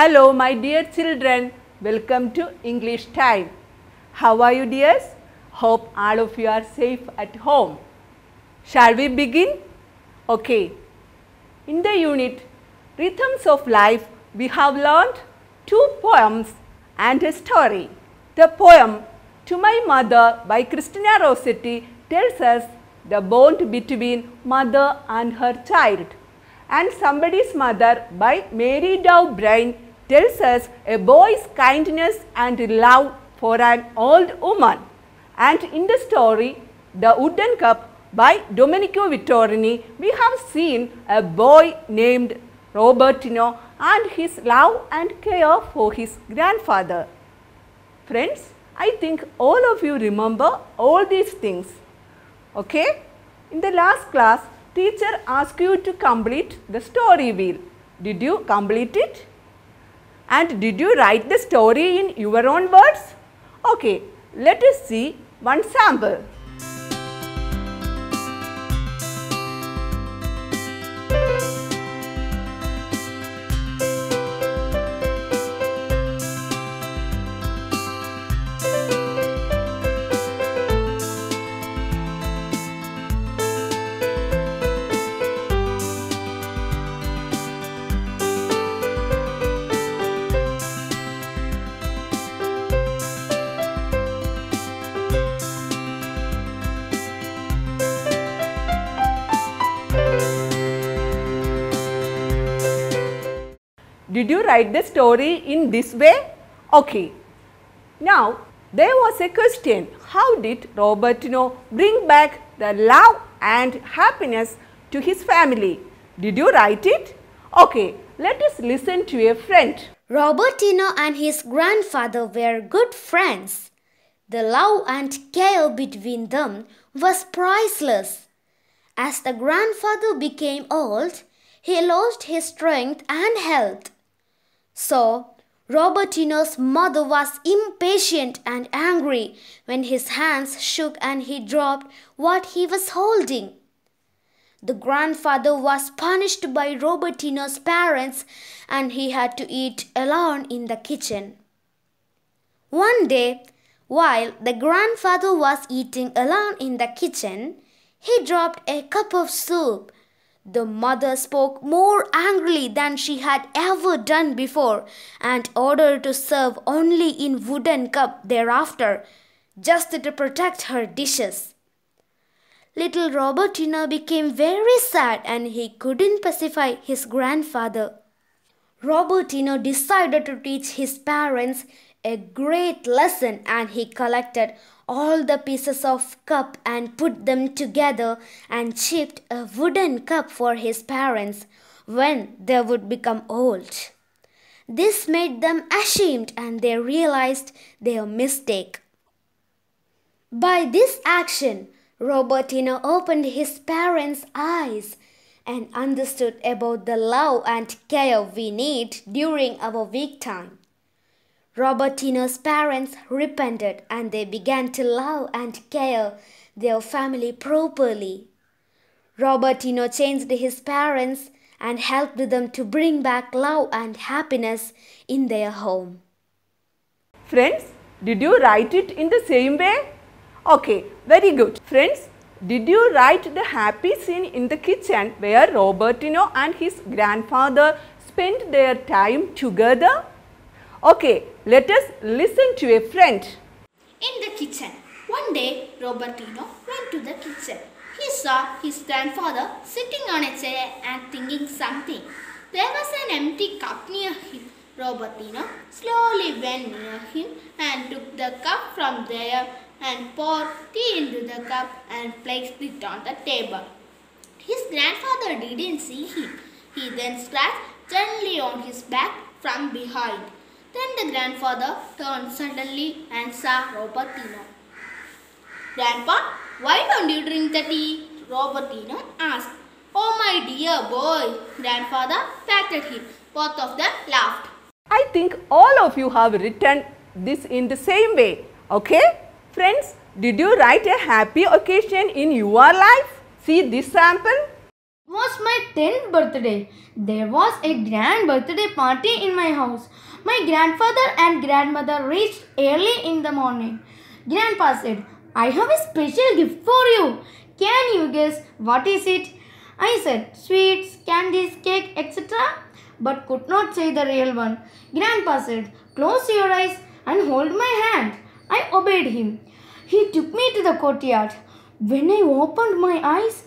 Hello my dear children, welcome to English time. How are you dears? Hope all of you are safe at home. Shall we begin? Okay. In the unit Rhythms of Life, we have learned two poems and a story. The poem To My Mother by Christina Rossetti tells us the bond between mother and her child and Somebody's Mother by Mary Dow tells us a boy's kindness and love for an old woman. And in the story, The Wooden Cup by Domenico Vittorini, we have seen a boy named Robertino and his love and care for his grandfather. Friends, I think all of you remember all these things. Okay? In the last class, teacher asked you to complete the story wheel. Did you complete it? And did you write the story in your own words? Okay, let us see one sample. Did you write the story in this way? Okay. Now, there was a question. How did Robertino bring back the love and happiness to his family? Did you write it? Okay, let us listen to a friend. Robertino and his grandfather were good friends. The love and care between them was priceless. As the grandfather became old, he lost his strength and health. So, Robertino's mother was impatient and angry when his hands shook and he dropped what he was holding. The grandfather was punished by Robertino's parents and he had to eat alone in the kitchen. One day, while the grandfather was eating alone in the kitchen, he dropped a cup of soup the mother spoke more angrily than she had ever done before and ordered to serve only in wooden cup thereafter, just to protect her dishes. Little Robertino became very sad and he couldn't pacify his grandfather. Robertino decided to teach his parents a great lesson and he collected all the pieces of cup and put them together and shaped a wooden cup for his parents when they would become old. This made them ashamed and they realized their mistake. By this action, Robertino opened his parents' eyes and understood about the love and care we need during our weak time. Robertino's parents repented and they began to love and care their family properly. Robertino changed his parents and helped them to bring back love and happiness in their home. Friends, did you write it in the same way? Okay, very good. Friends, did you write the happy scene in the kitchen where Robertino and his grandfather spent their time together? Okay, let us listen to a friend. In the kitchen. One day, Robertino went to the kitchen. He saw his grandfather sitting on a chair and thinking something. There was an empty cup near him. Robertino slowly went near him and took the cup from there and poured tea into the cup and placed it on the table. His grandfather didn't see him. He then scratched gently on his back from behind. Then the grandfather turned suddenly and saw Robertino. Grandpa, why don't you drink the tea? Robertino asked. Oh my dear boy, grandfather patted him. Both of them laughed. I think all of you have written this in the same way. Okay? Friends, did you write a happy occasion in your life? See this sample? It was my 10th birthday. There was a grand birthday party in my house. My grandfather and grandmother reached early in the morning. Grandpa said, I have a special gift for you. Can you guess what is it? I said, sweets, candies, cake, etc. But could not say the real one. Grandpa said, close your eyes and hold my hand. I obeyed him. He took me to the courtyard. When I opened my eyes,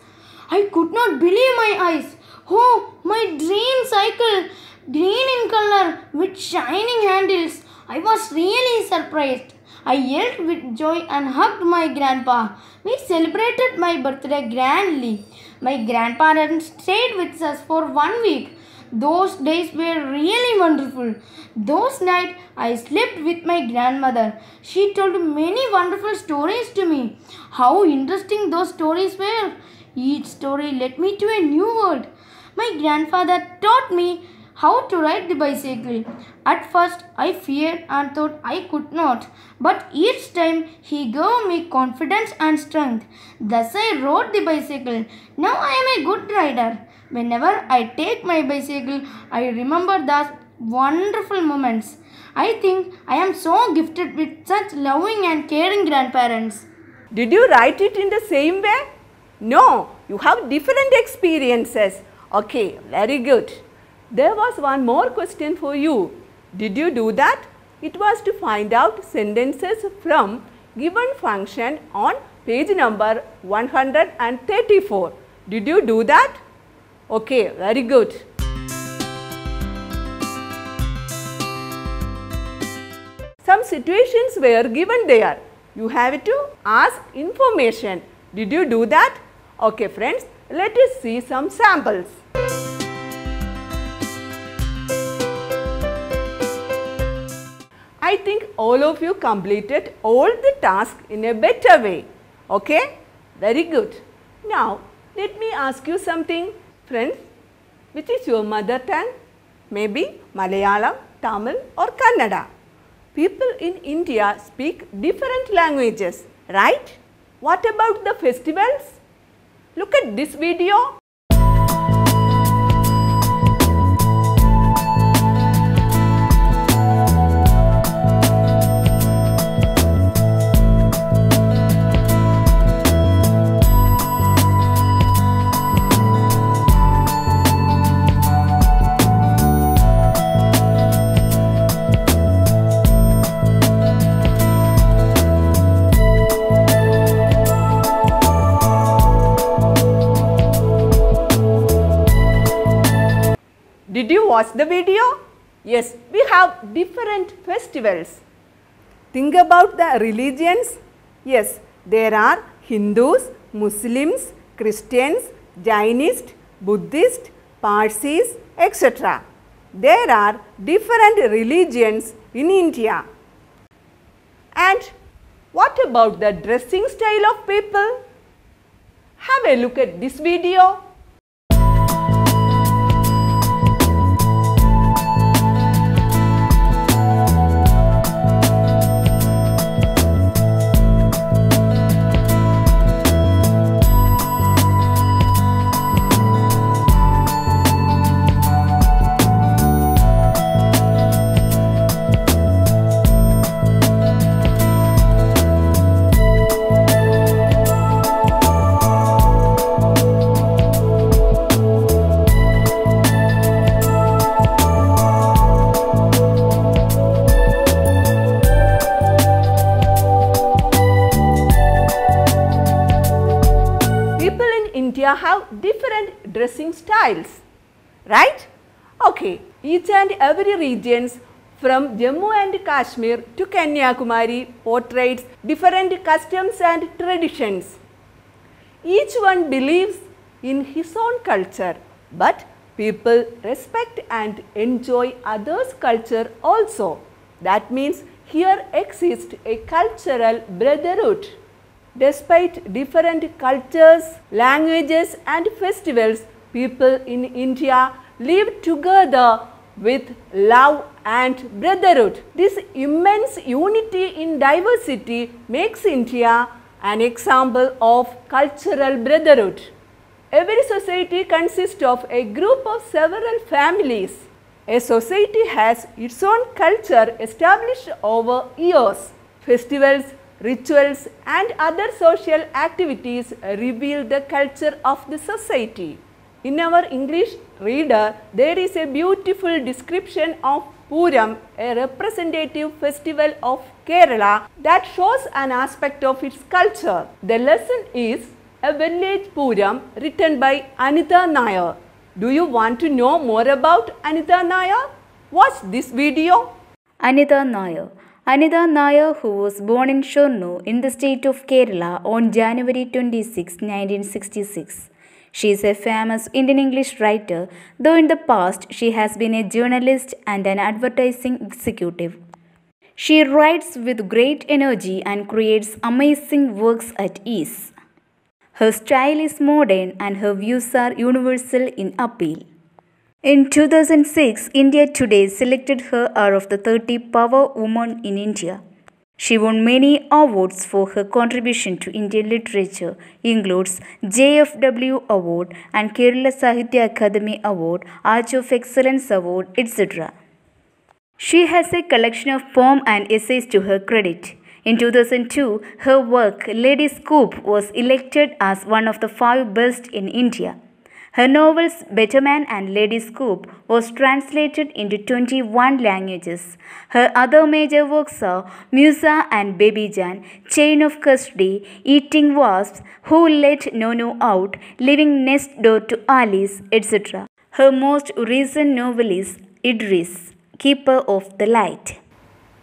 I could not believe my eyes. Oh, my dream cycle! green in color with shining handles. I was really surprised. I yelled with joy and hugged my grandpa. We celebrated my birthday grandly. My grandparents stayed with us for one week. Those days were really wonderful. Those nights I slept with my grandmother. She told many wonderful stories to me. How interesting those stories were. Each story led me to a new world. My grandfather taught me how to ride the bicycle. At first I feared and thought I could not, but each time he gave me confidence and strength. Thus I rode the bicycle. Now I am a good rider. Whenever I take my bicycle, I remember those wonderful moments. I think I am so gifted with such loving and caring grandparents. Did you write it in the same way? No, you have different experiences. Okay, very good there was one more question for you. Did you do that? It was to find out sentences from given function on page number 134. Did you do that? Okay, very good. Some situations were given there. You have to ask information. Did you do that? Okay friends, let us see some samples. I think all of you completed all the task in a better way. Okay? Very good. Now, let me ask you something. Friends, which is your mother tongue? Maybe Malayalam, Tamil or Kannada. People in India speak different languages, right? What about the festivals? Look at this video. watch the video? Yes, we have different festivals. Think about the religions. Yes, there are Hindus, Muslims, Christians, Jainists, Buddhists, Parsis, etc. There are different religions in India. And what about the dressing style of people? Have a look at this video. regions from Jammu and Kashmir to Kanyakumari portrays different customs and traditions. Each one believes in his own culture, but people respect and enjoy others' culture also. That means here exists a cultural brotherhood. Despite different cultures, languages and festivals, people in India live together with love and brotherhood. This immense unity in diversity makes India an example of cultural brotherhood. Every society consists of a group of several families. A society has its own culture established over years. Festivals, rituals and other social activities reveal the culture of the society. In our English reader, there is a beautiful description of Puram, a representative festival of Kerala that shows an aspect of its culture. The lesson is A Village Puram written by Anita Nair. Do you want to know more about Anita Nair? Watch this video. Anita Nair Anita Nair, who was born in Shornu in the state of Kerala on January 26, 1966, she is a famous Indian English writer, though in the past she has been a journalist and an advertising executive. She writes with great energy and creates amazing works at ease. Her style is modern and her views are universal in appeal. In 2006, India Today selected her out of the 30 power women in India. She won many awards for her contribution to Indian literature, includes JFW Award and Kerala Sahitya Academy Award, Arch of Excellence Award, etc. She has a collection of poems and essays to her credit. In 2002, her work Lady Scoop was elected as one of the five best in India. Her novels Betterman and Lady Scoop was translated into 21 languages. Her other major works are Musa and Baby Jan, Chain of Custody, Eating Wasps, Who Let Nono Out, Living Next Door to Alice, etc. Her most recent novel is Idris, Keeper of the Light.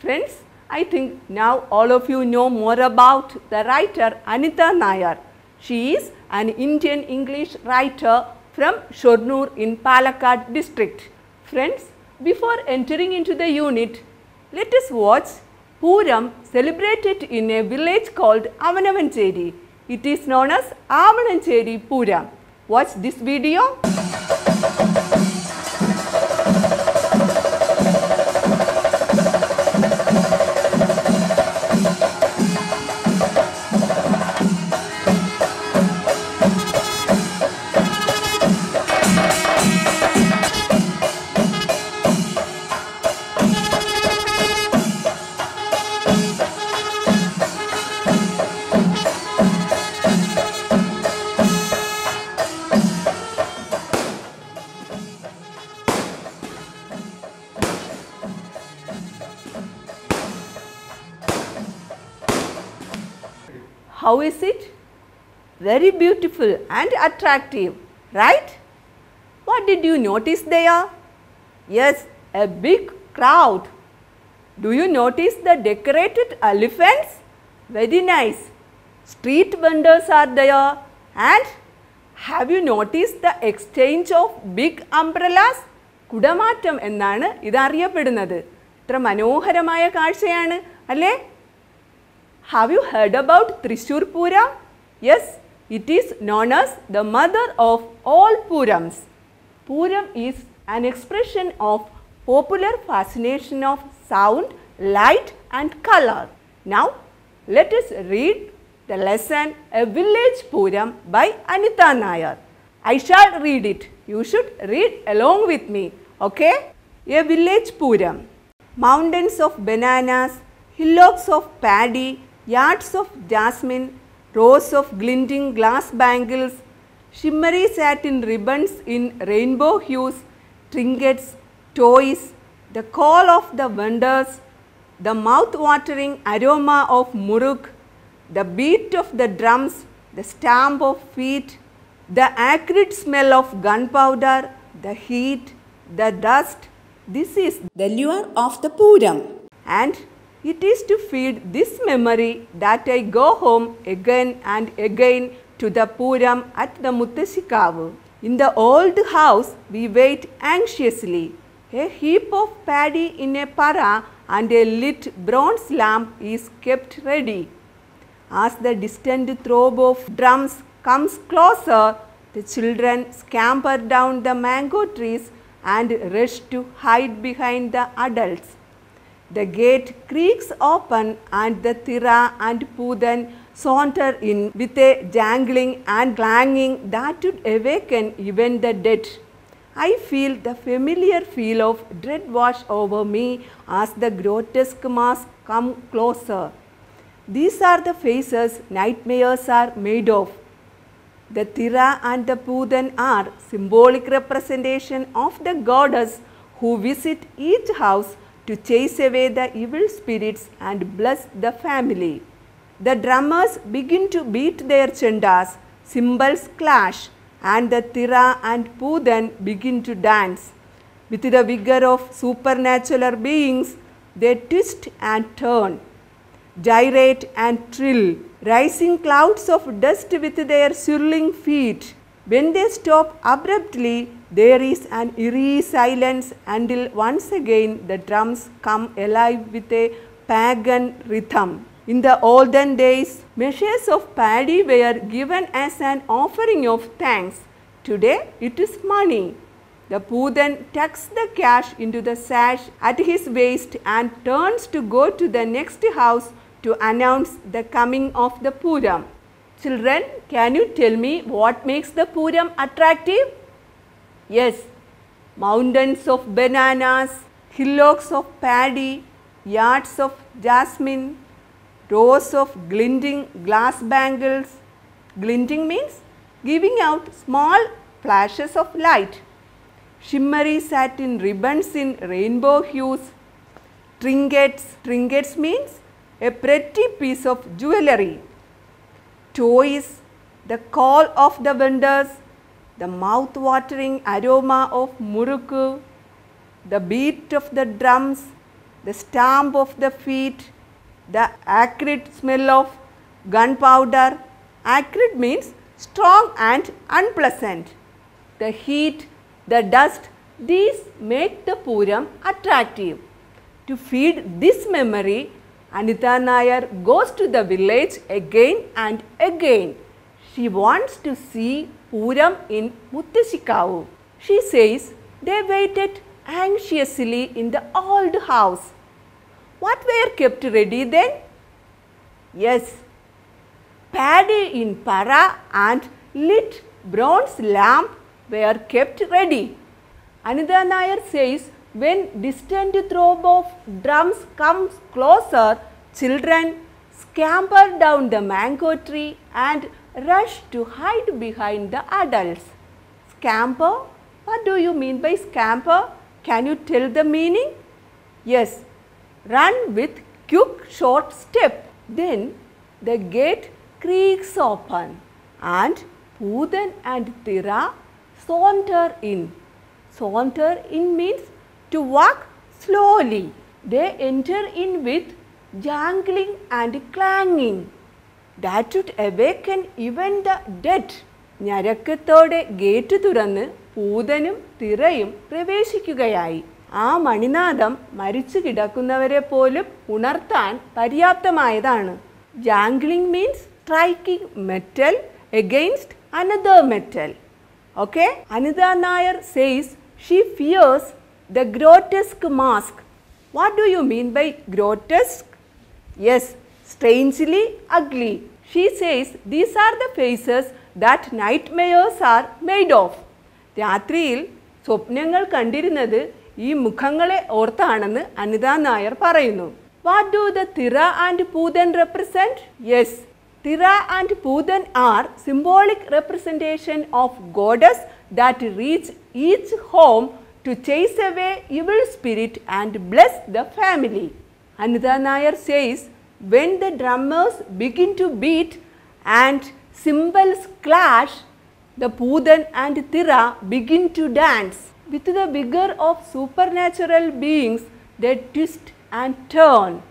Friends, I think now all of you know more about the writer Anita Nair. She is an Indian English writer from Shornur in Palakkad district. Friends, before entering into the unit, let us watch Puram celebrated in a village called Amanavancheri. It is known as Amanancheri Puram. Watch this video. How is it? Very beautiful and attractive, right? What did you notice there? Yes, a big crowd. Do you notice the decorated elephants? Very nice. Street vendors are there and have you noticed the exchange of big umbrellas? കുടമാറ്റം എന്നാണ് ഇതറിയപ്പെടുന്നത് ഇത്ര മനോഹരമായ കാഴ്ചയാണ് അല്ലേ have you heard about Trishur Pura? Yes, it is known as the mother of all Purams. Puram is an expression of popular fascination of sound, light and color. Now, let us read the lesson A Village Puram by Anita Nair. I shall read it. You should read along with me. Okay? A Village Puram. Mountains of bananas, hillocks of paddy, yards of jasmine, rows of glinting glass bangles, shimmery satin ribbons in rainbow hues, trinkets, toys, the call of the vendors, the mouth-watering aroma of muruk, the beat of the drums, the stamp of feet, the acrid smell of gunpowder, the heat, the dust. This is the lure of the Puram. And it is to feed this memory that I go home again and again to the Puram at the Muttashikavu. In the old house, we wait anxiously. A heap of paddy in a para and a lit bronze lamp is kept ready. As the distant throb of drums comes closer, the children scamper down the mango trees and rush to hide behind the adults. The gate creaks open and the Thira and Pudan saunter in with a jangling and clanging that would awaken even the dead. I feel the familiar feel of dread wash over me as the grotesque mask come closer. These are the faces nightmares are made of. The Thira and the Pudan are symbolic representation of the goddess who visit each house to chase away the evil spirits and bless the family. The drummers begin to beat their chandas, cymbals clash, and the Tira and Pudan begin to dance. With the vigor of supernatural beings, they twist and turn, gyrate and trill, rising clouds of dust with their swirling feet. When they stop abruptly, there is an eerie silence until once again the drums come alive with a pagan rhythm. In the olden days, measures of paddy were given as an offering of thanks. Today, it is money. The Poodan tucks the cash into the sash at his waist and turns to go to the next house to announce the coming of the Puram. Children, can you tell me what makes the Puram attractive? Yes, mountains of bananas, hillocks of paddy, yards of jasmine, rows of glinting glass bangles. Glinting means giving out small flashes of light. Shimmery satin ribbons in rainbow hues. Trinkets, trinkets means a pretty piece of jewellery. Toys, the call of the vendors, the mouth-watering aroma of muruku, the beat of the drums, the stamp of the feet, the acrid smell of gunpowder. Acrid means strong and unpleasant. The heat, the dust, these make the Puram attractive. To feed this memory, Anita Nair goes to the village again and again. She wants to see Uram in Muttashikavu. She says they waited anxiously in the old house. What were kept ready then? Yes, paddy in para and lit bronze lamp were kept ready. Anitha Nair says when distant throb of drums comes closer, children scamper down the mango tree and rush to hide behind the adults. Scamper? What do you mean by scamper? Can you tell the meaning? Yes, run with quick short step. Then the gate creaks open and Pudan and Tira saunter in. Saunter in means to walk slowly. They enter in with jangling and clanging. That would awaken even the dead ഞരക്കത്തോടെ gate തുറന്ന് പൂതനും തിറയും പ്രവേശിക്കുകയായി ആ മണിനാഥം മരിച്ചു കിടക്കുന്നവരെ പോലും ഉണർത്താൻ പര്യാപ്തമായതാണ് jangling means striking metal against another metal okay Anita Nair says she fears the grotesque mask what do you mean by grotesque yes strangely ugly She says these are the faces that nightmares are made of. രാത്രിയിൽ സ്വപ്നങ്ങൾ കണ്ടിരുന്നത് ഈ മുഖങ്ങളെ ഓർത്താണെന്ന് അനിതാ നായർ പറയുന്നു what do the Thira and Poothan represent yes Thira and Poothan are symbolic representation of goddess that reach each home to chase away evil spirit and bless the family Anita Nair says when the drummers begin to beat and cymbals clash, the Pudan and Thira begin to dance. With the vigor of supernatural beings, they twist and turn,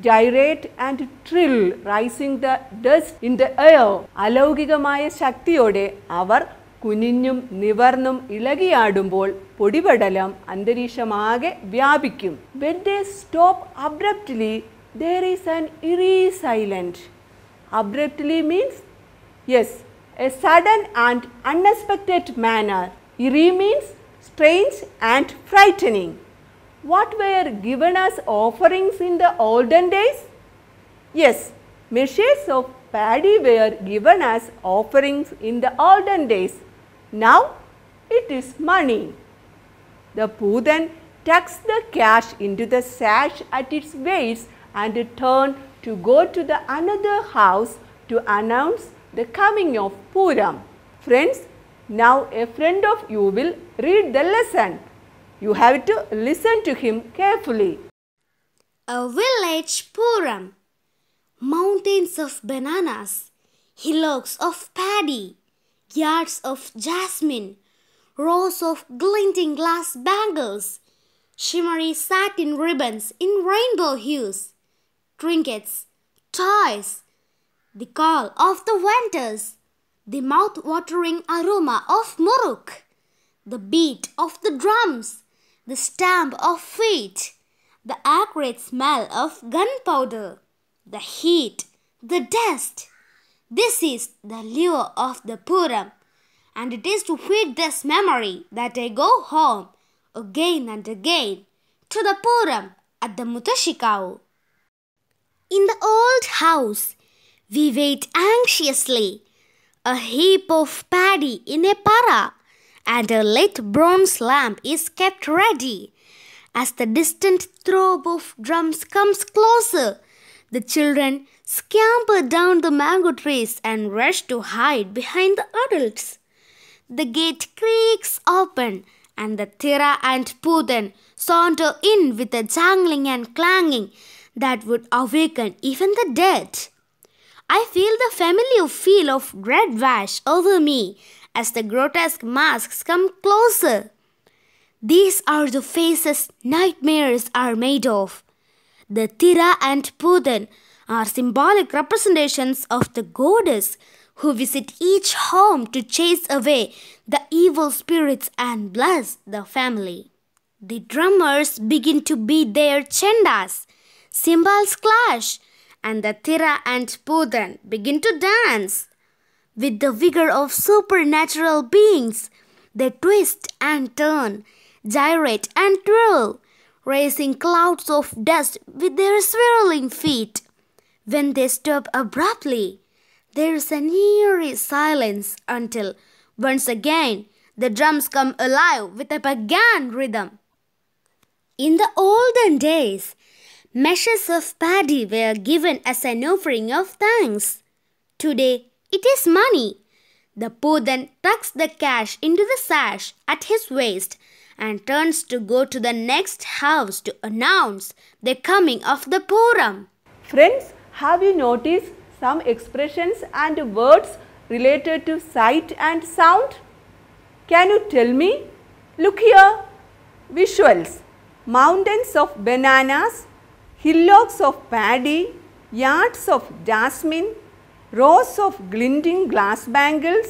gyrate and trill, rising the dust in the air. Kuninum ശക്തിയോടെ Ilagi കുനിഞ്ഞും നിവർന്നും ഇളകിയാടുമ്പോൾ പൊടിപടലം അന്തരീക്ഷമാകെ vyabikum. When they stop abruptly there is an eerie silence. Abruptly means yes, a sudden and unexpected manner. Eerie means strange and frightening. What were given as offerings in the olden days? Yes, measures of paddy were given as offerings in the olden days. Now it is money. The Pudan tucks the cash into the sash at its waist and turned to go to the another house to announce the coming of Puram. Friends, now a friend of you will read the lesson. You have to listen to him carefully. A village Puram. Mountains of bananas, hillocks of paddy, yards of jasmine, rows of glinting glass bangles, shimmery satin ribbons in rainbow hues, trinkets, toys, the call of the winters, the mouth-watering aroma of muruk, the beat of the drums, the stamp of feet, the acrid smell of gunpowder, the heat, the dust. This is the lure of the Puram, and it is to feed this memory that I go home again and again to the Puram at the Mutashikau in the old house. We wait anxiously. A heap of paddy in a para and a lit bronze lamp is kept ready. As the distant throb of drums comes closer, the children scamper down the mango trees and rush to hide behind the adults. The gate creaks open and the Thira and Putin saunter in with a jangling and clanging that would awaken even the dead. I feel the familiar feel of red wash over me as the grotesque masks come closer. These are the faces nightmares are made of. The Tira and Pudan are symbolic representations of the goddess who visit each home to chase away the evil spirits and bless the family. The drummers begin to beat their chandas cymbals clash, and the Thira and Pudan begin to dance. With the vigor of supernatural beings, they twist and turn, gyrate and twirl, raising clouds of dust with their swirling feet. When they stop abruptly, there is an eerie silence until, once again, the drums come alive with a pagan rhythm. In the olden days, measures of paddy were given as an offering of thanks. Today, it is money. The poor then tucks the cash into the sash at his waist and turns to go to the next house to announce the coming of the Puram. Friends, have you noticed some expressions and words related to sight and sound? Can you tell me? Look here. Visuals. Mountains of bananas hillocks of paddy, yards of jasmine, rows of glinting glass bangles,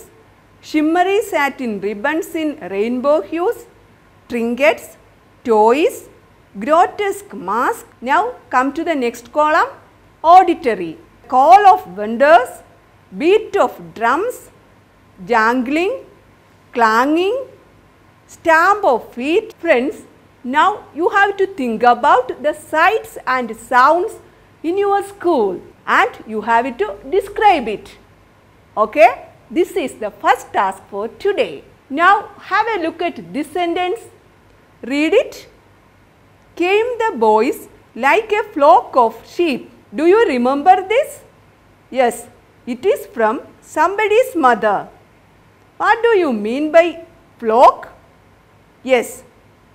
shimmery satin ribbons in rainbow hues, trinkets, toys, grotesque masks. Now come to the next column, auditory, call of vendors, beat of drums, jangling, clanging, stamp of feet. Friends, now you have to think about the sights and sounds in your school and you have to describe it. Okay? This is the first task for today. Now have a look at this sentence. Read it. Came the boys like a flock of sheep. Do you remember this? Yes, it is from somebody's mother. What do you mean by flock? Yes,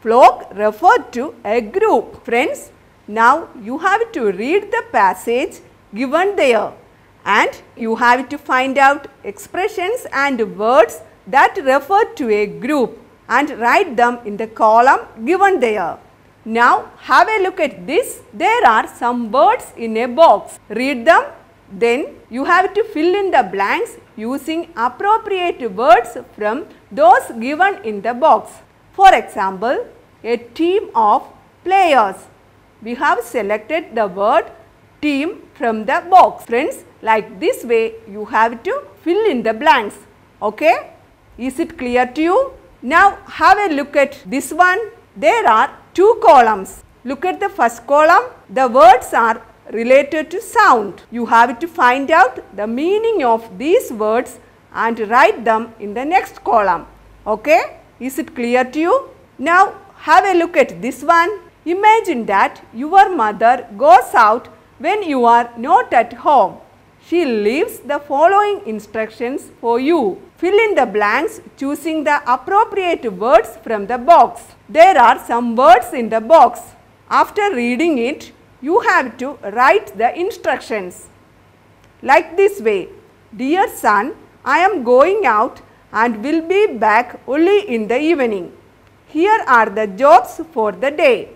flock referred to a group. Friends, now you have to read the passage given there and you have to find out expressions and words that refer to a group and write them in the column given there. Now have a look at this. There are some words in a box. Read them. Then you have to fill in the blanks using appropriate words from those given in the box. For example, a team of players. We have selected the word team from the box. Friends, like this way you have to fill in the blanks. Okay? Is it clear to you? Now have a look at this one. There are two columns. Look at the first column. The words are related to sound. You have to find out the meaning of these words and write them in the next column. Okay? Is it clear to you? Now have a look at this one. Imagine that your mother goes out when you are not at home. She leaves the following instructions for you. Fill in the blanks choosing the appropriate words from the box. There are some words in the box. After reading it, you have to write the instructions. Like this way, Dear son, I am going out and will be back only in the evening. Here are the jobs for the day.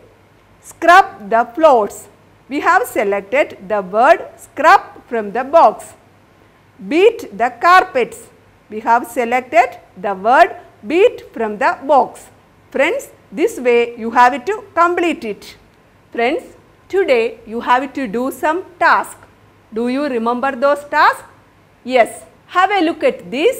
Scrub the floors. We have selected the word scrub from the box. Beat the carpets. We have selected the word beat from the box. Friends, this way you have to complete it. Friends, today you have to do some task. Do you remember those tasks? Yes, have a look at these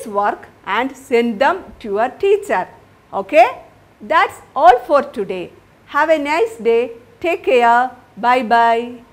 this work and send them to your teacher. Okay? That's all for today. Have a nice day. Take care. Bye-bye.